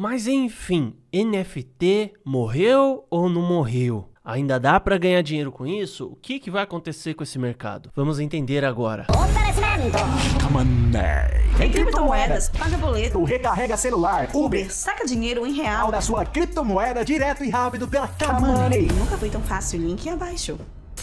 Mas enfim, NFT morreu ou não morreu? Ainda dá para ganhar dinheiro com isso? O que, que vai acontecer com esse mercado? Vamos entender agora. Tem criptomoedas, paga boleto, recarrega celular, Uber, saca dinheiro em real da sua criptomoeda direto e rápido pela Kamanei. Nunca foi tão fácil, link abaixo.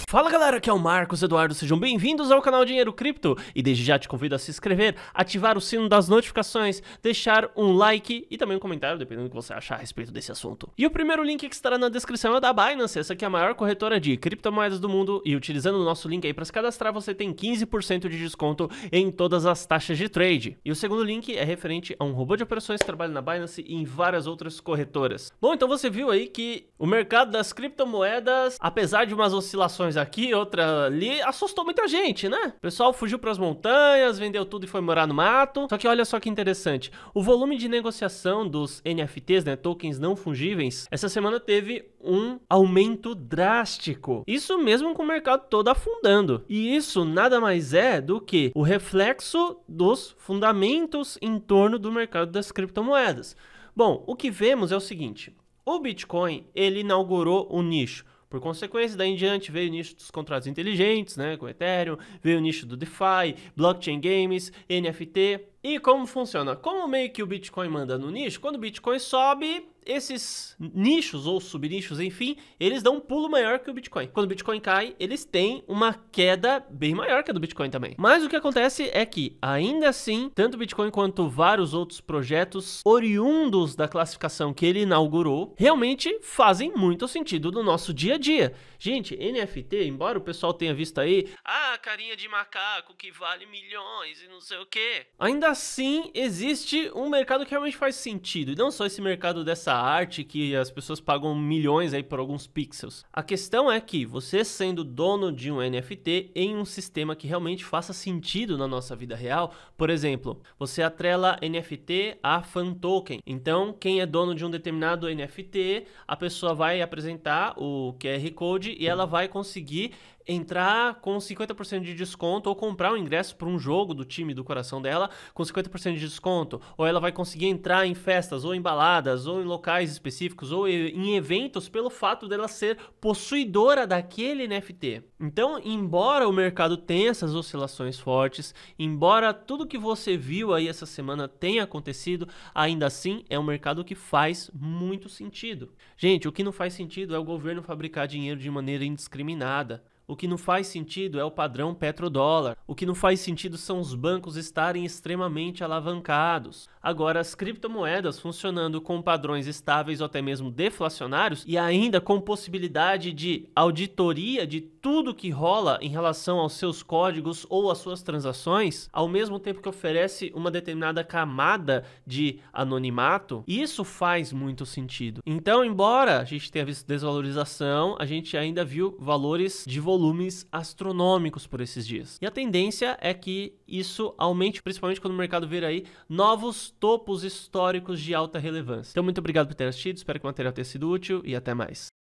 Fala galera, aqui é o Marcos Eduardo, sejam bem-vindos ao canal Dinheiro Cripto e desde já te convido a se inscrever, ativar o sino das notificações, deixar um like e também um comentário, dependendo do que você achar a respeito desse assunto. E o primeiro link que estará na descrição é da Binance, essa que é a maior corretora de criptomoedas do mundo e utilizando o nosso link aí para se cadastrar você tem 15% de desconto em todas as taxas de trade. E o segundo link é referente a um robô de operações que trabalha na Binance e em várias outras corretoras. Bom, então você viu aí que o mercado das criptomoedas, apesar de umas oscilações coisa aqui, outra ali, assustou muita gente, né? O pessoal fugiu para as montanhas, vendeu tudo e foi morar no mato. Só que olha só que interessante, o volume de negociação dos NFTs, né, tokens não fungíveis, essa semana teve um aumento drástico. Isso mesmo com o mercado todo afundando. E isso nada mais é do que o reflexo dos fundamentos em torno do mercado das criptomoedas. Bom, o que vemos é o seguinte, o Bitcoin, ele inaugurou um nicho por consequência, daí em diante veio o nicho dos contratos inteligentes, né, com Ethereum, veio o nicho do DeFi, blockchain games, NFT. E como funciona? Como meio que o Bitcoin manda no nicho, quando o Bitcoin sobe, esses nichos ou subnichos, enfim, eles dão um pulo maior que o Bitcoin. Quando o Bitcoin cai, eles têm uma queda bem maior que a do Bitcoin também. Mas o que acontece é que, ainda assim, tanto o Bitcoin quanto vários outros projetos oriundos da classificação que ele inaugurou, realmente fazem muito sentido no nosso dia a dia. Gente, NFT, embora o pessoal tenha visto aí, ah, carinha de macaco que vale milhões e não sei o que, ainda assim existe um mercado que realmente faz sentido. E não só esse mercado dessa arte que as pessoas pagam milhões aí por alguns pixels. A questão é que você sendo dono de um NFT em um sistema que realmente faça sentido na nossa vida real, por exemplo, você atrela NFT a fan token. Então, quem é dono de um determinado NFT, a pessoa vai apresentar o QR Code e ela vai conseguir entrar com 50% de desconto ou comprar um ingresso para um jogo do time do coração dela com 50% de desconto, ou ela vai conseguir entrar em festas ou em baladas ou em locais específicos ou em eventos pelo fato dela ser possuidora daquele NFT. Então, embora o mercado tenha essas oscilações fortes, embora tudo que você viu aí essa semana tenha acontecido, ainda assim é um mercado que faz muito sentido. Gente, o que não faz sentido é o governo fabricar dinheiro de maneira indiscriminada. O que não faz sentido é o padrão petrodólar. O que não faz sentido são os bancos estarem extremamente alavancados. Agora, as criptomoedas funcionando com padrões estáveis ou até mesmo deflacionários e ainda com possibilidade de auditoria de tudo que rola em relação aos seus códigos ou às suas transações, ao mesmo tempo que oferece uma determinada camada de anonimato, isso faz muito sentido. Então, embora a gente tenha visto desvalorização, a gente ainda viu valores de volumes astronômicos por esses dias. E a tendência é que isso aumente, principalmente quando o mercado vir aí novos topos históricos de alta relevância. Então, muito obrigado por ter assistido, espero que o material tenha sido útil e até mais.